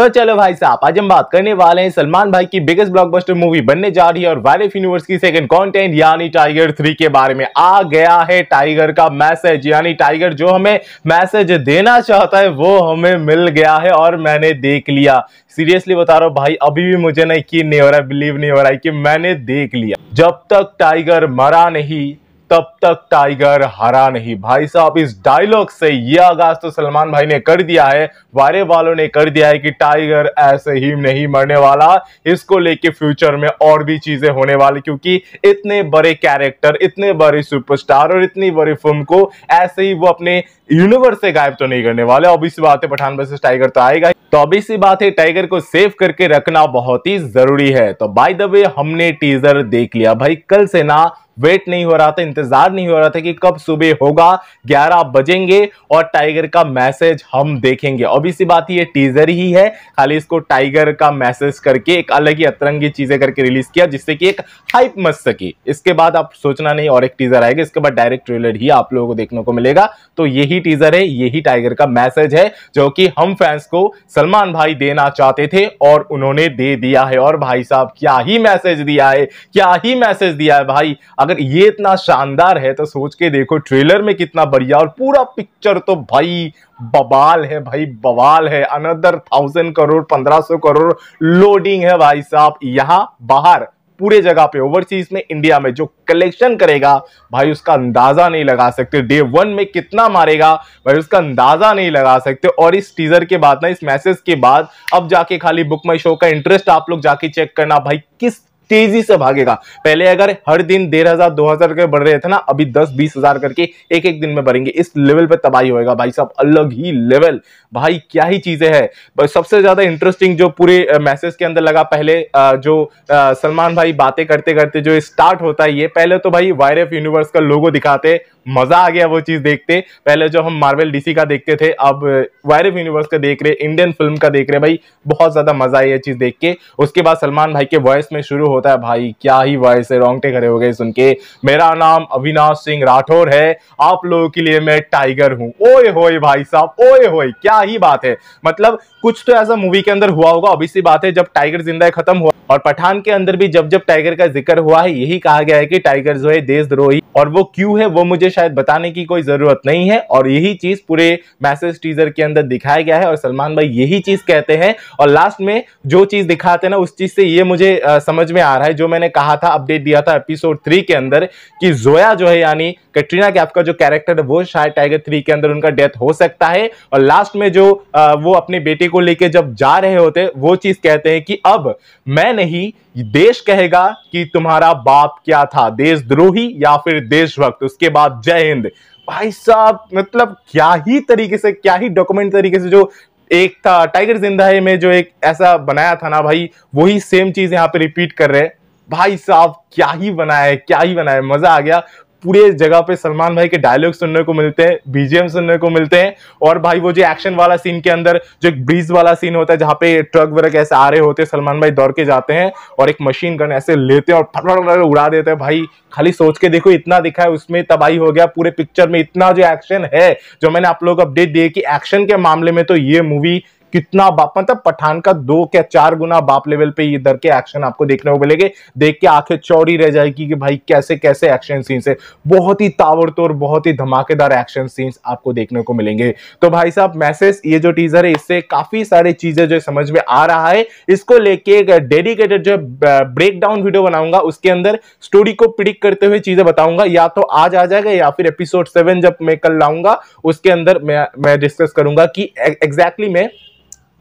तो चलो भाई साहब आज हम बात करने वाले हैं सलमान भाई की बिगेस्ट ब्लॉकबस्टर मूवी बनने जा रही है और वायरफ यूनिवर्स की सेकंड कंटेंट यानी टाइगर थ्री के बारे में आ गया है टाइगर का मैसेज यानी टाइगर जो हमें मैसेज देना चाहता है वो हमें मिल गया है और मैंने देख लिया सीरियसली बता रहा हूँ भाई अभी भी मुझे नहीं की नहीं हो रहा बिलीव नहीं हो रहा है कि मैंने देख लिया जब तक टाइगर मरा नहीं तब तक टाइगर हरा नहीं भाई साहब इस डायलॉग से यह आगाज तो सलमान भाई ने कर दिया है वारे वालों ने कर दिया है कि टाइगर ऐसे ही नहीं मरने वाला इसको लेके फ्यूचर में और भी चीजें होने वाली क्योंकि इतने बड़े कैरेक्टर इतने बड़े सुपरस्टार और इतनी बड़ी फिल्म को ऐसे ही वो अपने यूनिवर्स से गायब तो नहीं करने वाले अब इस बात है पठान बस टाइगर तो आएगा तो अभी सी बात है टाइगर को सेव करके रखना बहुत ही जरूरी है तो बाय द वे हमने टीजर देख लिया भाई कल से ना वेट नहीं हो रहा था इंतजार नहीं हो रहा था कि कब सुबह होगा 11 बजेंगे और टाइगर का मैसेज हम देखेंगे ऑब्वियस सी बात ये टीजर ही है खाली इसको टाइगर का मैसेज करके एक अलग ही अतरंगी चीजें करके रिलीज किया जिससे कि एक हाइप मच सके इसके बाद आप सोचना नहीं और एक टीजर आएगा इसके बाद डायरेक्ट ट्रेलर ही आप लोगों को देखने को मिलेगा तो यही टीजर है यही टाइगर का मैसेज है जो कि हम फैंस को सलमान भाई देना चाहते थे और उन्होंने दे दिया है और भाई साहब क्या ही मैसेज दिया है क्या ही मैसेज दिया है भाई अगर ये इतना शानदार है तो सोच के देखो ट्रेलर में कितना बढ़िया और पूरा पिक्चर तो भाई बवाल है भाई बवाल है अनदर थाउजेंड करोड़ पंद्रह सौ करोड़ लोडिंग है भाई साहब यहां बाहर पूरे जगह पे ओवरसीज में इंडिया में जो कलेक्शन करेगा भाई उसका अंदाजा नहीं लगा सकते डे वन में कितना मारेगा भाई उसका अंदाजा नहीं लगा सकते और इस टीजर के बाद ना इस मैसेज के बाद अब जाके खाली बुक माई शो का इंटरेस्ट आप लोग जाके चेक करना भाई किस तेजी से भागेगा पहले अगर हर दिन डेढ़ हजार दो हजार करके बढ़ रहे थे ना अभी दस बीस हजार करके एक एक दिन में बढ़ेंगे इस लेवल पे तबाही होएगा भाई साहब अलग ही लेवल भाई क्या ही चीजें है सबसे ज्यादा इंटरेस्टिंग जो पूरे मैसेज के अंदर लगा पहले जो सलमान भाई बातें करते करते जो स्टार्ट होता है ये पहले तो भाई वायर यूनिवर्स का लोगो दिखाते मजा आ गया वो चीज देखते पहले जो हम मार्वल डीसी का देखते थे अब वायरफ यूनिवर्स का देख रहे इंडियन फिल्म का देख रहे भाई बहुत ज्यादा मजा आई ये चीज देख के उसके बाद सलमान भाई के वॉइस में शुरू होता है भाई क्या ही वॉइस है रोंगटे खड़े हो गए सुन के मेरा नाम अविनाश सिंह राठौर है आप लोगों के लिए मैं टाइगर हूँ ओए होए भाई साहब ओए होए क्या ही बात है मतलब कुछ तो ऐसा मूवी के अंदर हुआ होगा ऑब्वियसली बात है जब टाइगर जिंदा है खत्म हुआ और पठान के अंदर भी जब जब टाइगर का जिक्र हुआ है यही कहा गया है कि टाइगर जो है देशद्रोही और वो क्यों है वो मुझे शायद बताने की कोई ज़रूरत नहीं है और यही चीज़ पूरे मैसेज टीजर के अंदर दिखाया गया है और सलमान भाई यही चीज़ कहते हैं और लास्ट में जो चीज़ दिखाते हैं ना उस चीज़ से ये मुझे आ, समझ में आ रहा है जो मैंने कहा था अपडेट दिया था एपिसोड थ्री के अंदर कि जोया जो है यानी कटरीना कैफ का जो कैरेक्टर है वो शायद टाइगर थ्री के अंदर उनका डेथ हो सकता है और लास्ट में जो आ, वो अपने बेटे को लेके जब जा रहे होते वो चीज़ कहते हैं कि अब मैं नहीं देश कहेगा कि तुम्हारा बाप क्या था देशद्रोही या फिर देशभक्त उसके बाद जय हिंद भाई साहब मतलब क्या ही तरीके से क्या ही डॉक्यूमेंट तरीके से जो एक था टाइगर जिंदा है में जो एक ऐसा बनाया था ना भाई वही सेम चीज यहाँ पे रिपीट कर रहे हैं भाई साहब क्या ही बनाया है क्या ही बनाया है मजा आ गया पूरे जगह पे सलमान भाई के डायलॉग सुनने को मिलते हैं बीजेम सुनने को मिलते हैं और भाई वो जो एक्शन वाला सीन के अंदर जो एक ब्रिज वाला सीन होता है जहाँ पे ट्रक वर्क ऐसे आ रहे होते हैं सलमान भाई दौड़ के जाते हैं और एक मशीन गन ऐसे लेते हैं और फटाफट उड़ा देते हैं भाई खाली सोच के देखो इतना दिखा है उसमें तबाही हो गया पूरे पिक्चर में इतना जो एक्शन है जो मैंने आप लोग अपडेट दिए कि एक्शन के मामले में तो ये मूवी कितना बाप मतलब पठान का दो क्या चार गुना बाप लेवल पे ये दर के एक्शन आपको देखने को मिलेंगे देख के आंखें चौड़ी रह जाएगी कि भाई कैसे कैसे एक्शन सीन्स है बहुत ही ताबड़तोड़ बहुत ही धमाकेदार एक्शन सीन्स आपको देखने को मिलेंगे तो भाई साहब मैसेज ये जो टीजर है इससे काफी सारी चीजें जो समझ में आ रहा है इसको लेके एक डेडिकेटेड जो ब्रेक डाउन वीडियो बनाऊंगा उसके अंदर स्टोरी को प्रिडिक्ट करते हुए चीजें बताऊंगा या तो आज आ जाएगा या फिर एपिसोड सेवन जब मैं कल लाऊंगा उसके अंदर मैं मैं डिस्कस करूंगा कि एग्जैक्टली e-, मैं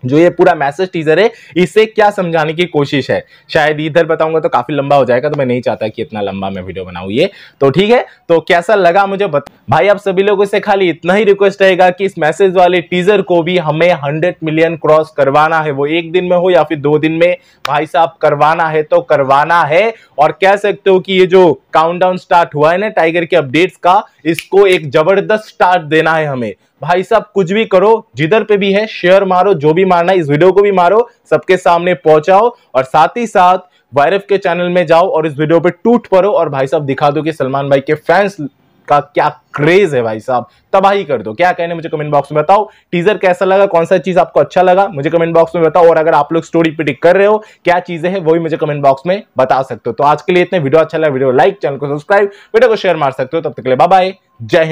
जो ये पूरा मैसेज टीजर है इसे क्या समझाने की कोशिश है शायद इधर बताऊंगा तो काफी लंबा हो जाएगा तो मैं नहीं चाहता कि इतना लंबा मैं वीडियो बनाऊ ये तो ठीक है तो कैसा लगा मुझे बत... भाई आप सभी लोगों से खाली इतना ही रिक्वेस्ट रहेगा कि इस मैसेज वाले टीजर को भी हमें हंड्रेड मिलियन क्रॉस करवाना है वो एक दिन में हो या फिर दो दिन में भाई साहब करवाना है तो करवाना है और कह सकते हो कि ये जो काउंट स्टार्ट हुआ है ना टाइगर के अपडेट्स का इसको एक जबरदस्त स्टार्ट देना है हमें भाई साहब कुछ भी करो जिधर पे भी है शेयर मारो जो भी मारना है इस वीडियो को भी मारो सबके सामने पहुंचाओ और साथ ही साथ वायरफ के चैनल में जाओ और इस वीडियो पे टूट पड़ो और भाई साहब दिखा दो कि सलमान भाई के फैंस का क्या क्रेज है भाई साहब तबाही कर दो क्या कहने मुझे कमेंट बॉक्स में बताओ टीजर कैसा लगा कौन सा चीज आपको अच्छा लगा मुझे कमेंट बॉक्स में बताओ और अगर आप लोग स्टोरी पिटिक कर रहे हो क्या चीजें हैं वो भी मुझे कमेंट बॉक्स में बता सकते हो तो आज के लिए इतने वीडियो अच्छा लगा वीडियो लाइक चैनल को सब्सक्राइब वीडियो को शेयर मार सकते हो तब तक के लिए बाय जय हिंद